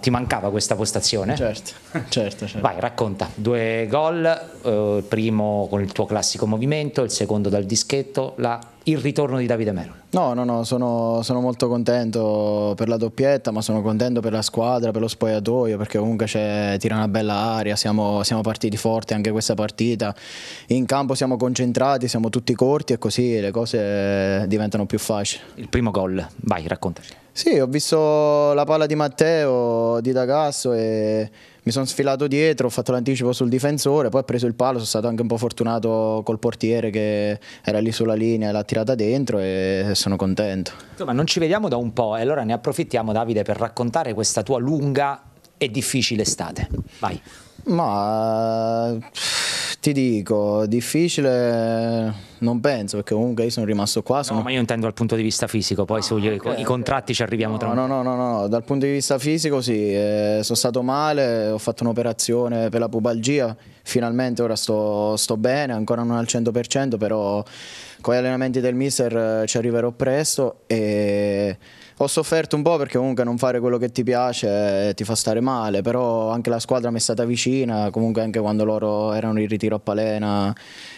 ti mancava questa postazione? Certo, certo, certo. Vai, racconta. Due gol, eh, il primo con il tuo classico movimento, il secondo dal dischetto, la, il ritorno di Davide Mero. No, no, no, sono, sono, molto contento per la doppietta, ma sono contento per la squadra, per lo spogliatoio, perché comunque c'è, tira una bella aria, siamo, siamo, partiti forti anche questa partita. In campo siamo concentrati, siamo tutti corti e così le cose diventano più facili. Il primo gol, vai, raccontaci. Sì, ho visto la palla di Matteo, di D'Agasso e mi sono sfilato dietro, ho fatto l'anticipo sul difensore, poi ho preso il palo, sono stato anche un po' fortunato col portiere che era lì sulla linea e l'ha tirata dentro e sono contento. Insomma, non ci vediamo da un po' e allora ne approfittiamo Davide per raccontare questa tua lunga e difficile estate. Vai. Ma ti dico, difficile non penso perché comunque io sono rimasto qua. Sono... No, ma io intendo dal punto di vista fisico, poi no, ah, okay, i okay. contratti ci arriviamo no, tra no, no, no, no, dal punto di vista fisico sì, eh, sono stato male, ho fatto un'operazione per la pubalgia, finalmente ora sto, sto bene, ancora non al 100%, però con gli allenamenti del mister eh, ci arriverò presto e ho sofferto un po' perché comunque non fare quello che ti piace eh, ti fa stare male, però anche la squadra mi è stata vicina, comunque anche quando loro erano in ritiro a Palena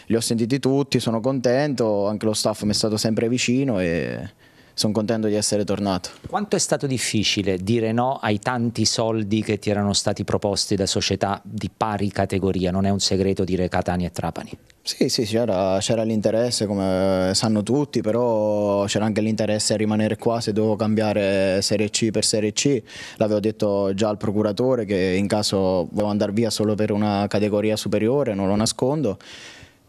li ho sentiti tutti, sono contento, anche lo staff mi è stato sempre vicino e sono contento di essere tornato. Quanto è stato difficile dire no ai tanti soldi che ti erano stati proposti da società di pari categoria? Non è un segreto dire Catania e Trapani. Sì, sì, c'era, l'interesse, come sanno tutti, però c'era anche l'interesse a rimanere qua se dovevo cambiare Serie C per Serie C. L'avevo detto già al procuratore che in caso volevo andare via solo per una categoria superiore, non lo nascondo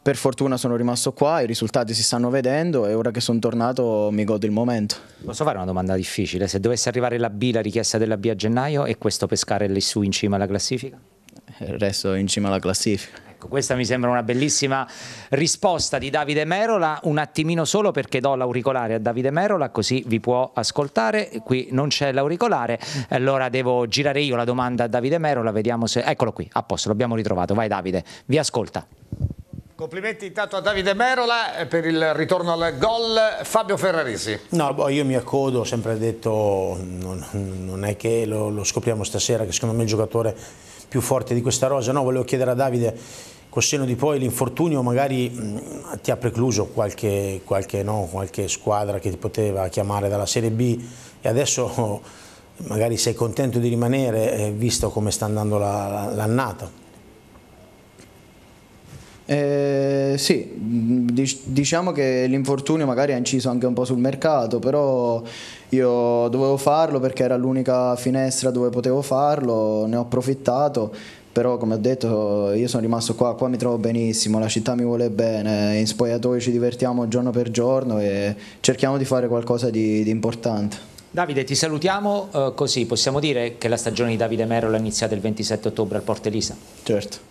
per fortuna sono rimasto qua, i risultati si stanno vedendo e ora che sono tornato mi godo il momento. Posso fare una domanda difficile? Se dovesse arrivare la B, la richiesta della B a gennaio e questo pescare lì su in cima alla classifica? Eh, il resto in cima alla classifica. Ecco, questa mi sembra una bellissima risposta di Davide Merola, un attimino solo perché do l'auricolare a Davide Merola così vi può ascoltare, qui non c'è l'auricolare, allora devo girare io la domanda a Davide Merola, vediamo se... Eccolo qui, a posto, l'abbiamo ritrovato, vai Davide, vi ascolta. Complimenti intanto a Davide Merola eh, per il ritorno al gol. Fabio Ferrarisi. No, boh, io mi accodo, ho sempre detto, non, non è che lo, lo, scopriamo stasera, che secondo me è il giocatore più forte di questa rosa. No, volevo chiedere a Davide, col seno di poi l'infortunio magari mh, mm, ti ha precluso qualche, qualche, no, qualche squadra che ti poteva chiamare dalla Serie B e adesso magari sei contento di rimanere, eh, visto come sta andando l'annata. La, eh, sì, diciamo che l'infortunio magari ha inciso anche un po' sul mercato, però io dovevo farlo perché era l'unica finestra dove potevo farlo, ne ho approfittato, però come ho detto io sono rimasto qua, qua mi trovo benissimo, la città mi vuole bene, in spogliatoio ci divertiamo giorno per giorno e cerchiamo di fare qualcosa di, di importante. Davide, ti salutiamo eh, così possiamo dire che la stagione di Davide Merola è iniziata il 27 ottobre al Porte Elisa. Certo.